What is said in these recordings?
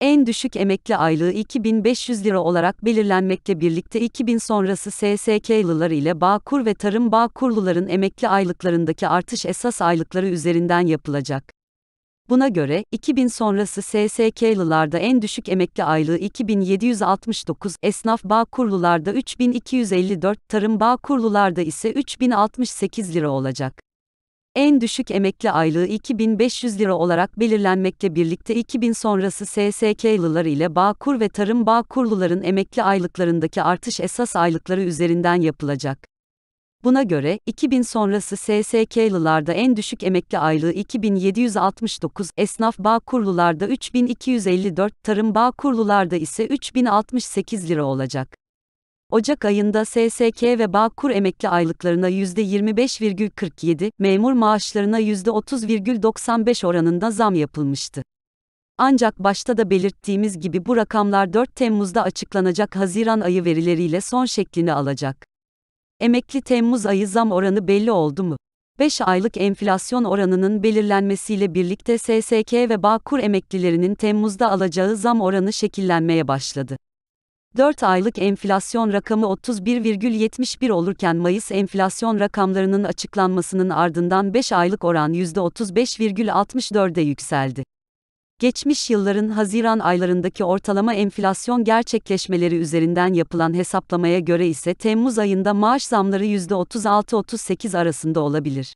en düşük emekli aylığı 2500 lira olarak belirlenmekle birlikte 2000 sonrası yılları ile Bağkur ve Tarım Bağkurluların emekli aylıklarındaki artış esas aylıkları üzerinden yapılacak. Buna göre 2000 sonrası yıllarda en düşük emekli aylığı 2769, esnaf Bağkurlularda 3254, tarım Bağkurlularda ise 3068 lira olacak en düşük emekli aylığı 2500 lira olarak belirlenmekle birlikte 2000 sonrası SSK'lılar ile Bağkur ve Tarım Bağkurluların emekli aylıklarındaki artış esas aylıkları üzerinden yapılacak. Buna göre, 2000 sonrası SSK'lılarda en düşük emekli aylığı 2769, esnaf bağ kurlularda 3254, tarım bağ kurlularda ise 3068 lira olacak. Ocak ayında SSK ve Bağkur emekli aylıklarına %25,47, memur maaşlarına %30,95 oranında zam yapılmıştı. Ancak başta da belirttiğimiz gibi bu rakamlar 4 Temmuz'da açıklanacak Haziran ayı verileriyle son şeklini alacak. Emekli Temmuz ayı zam oranı belli oldu mu? 5 aylık enflasyon oranının belirlenmesiyle birlikte SSK ve Bağkur emeklilerinin Temmuz'da alacağı zam oranı şekillenmeye başladı. 4 aylık enflasyon rakamı 31,71 olurken Mayıs enflasyon rakamlarının açıklanmasının ardından 5 aylık oran %35,64'e yükseldi. Geçmiş yılların Haziran aylarındaki ortalama enflasyon gerçekleşmeleri üzerinden yapılan hesaplamaya göre ise Temmuz ayında maaş zamları %36-38 arasında olabilir.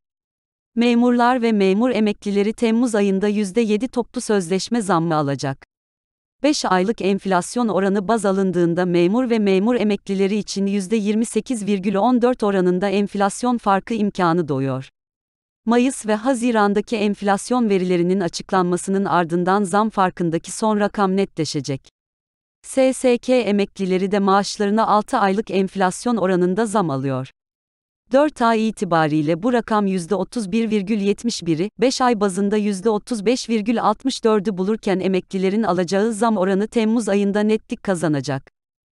Memurlar ve memur emeklileri Temmuz ayında %7 toplu sözleşme zammı alacak. 5 aylık enflasyon oranı baz alındığında memur ve memur emeklileri için %28,14 oranında enflasyon farkı imkanı doğuyor. Mayıs ve Haziran'daki enflasyon verilerinin açıklanmasının ardından zam farkındaki son rakam netleşecek. SSK emeklileri de maaşlarına 6 aylık enflasyon oranında zam alıyor. 4 ay itibariyle bu rakam %31,71'i, 5 ay bazında %35,64'ü bulurken emeklilerin alacağı zam oranı Temmuz ayında netlik kazanacak.